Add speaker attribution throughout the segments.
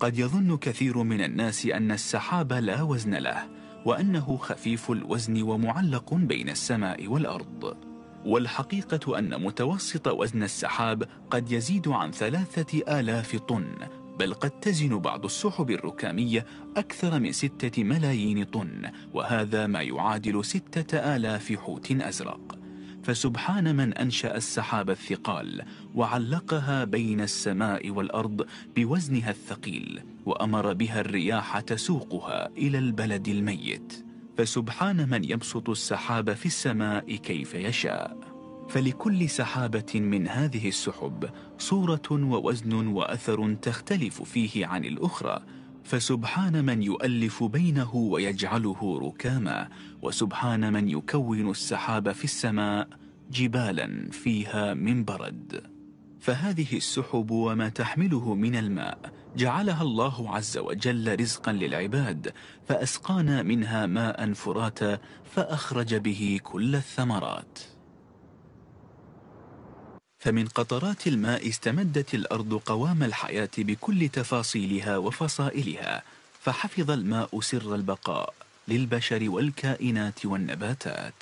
Speaker 1: قد يظن كثير من الناس أن السحاب لا وزن له وأنه خفيف الوزن ومعلق بين السماء والأرض والحقيقة أن متوسط وزن السحاب قد يزيد عن ثلاثة آلاف طن بل قد تزن بعض السحب الركامية أكثر من ستة ملايين طن وهذا ما يعادل ستة آلاف حوت أزرق فسبحان من أنشأ السحاب الثقال وعلقها بين السماء والأرض بوزنها الثقيل وأمر بها الرياح تسوقها إلى البلد الميت فسبحان من يبسط السحاب في السماء كيف يشاء فلكل سحابة من هذه السحب صورة ووزن وأثر تختلف فيه عن الأخرى فسبحان من يؤلف بينه ويجعله ركاما وسبحان من يكون السحاب في السماء جبالا فيها من برد فهذه السحب وما تحمله من الماء جعلها الله عز وجل رزقا للعباد فأسقانا منها ماء فراتا فأخرج به كل الثمرات فمن قطرات الماء استمدت الأرض قوام الحياة بكل تفاصيلها وفصائلها فحفظ الماء سر البقاء للبشر والكائنات والنباتات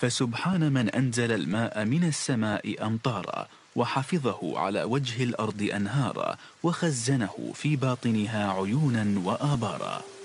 Speaker 1: فسبحان من أنزل الماء من السماء أمطارا وحفظه على وجه الأرض أنهارا وخزنه في باطنها عيونا وآبارا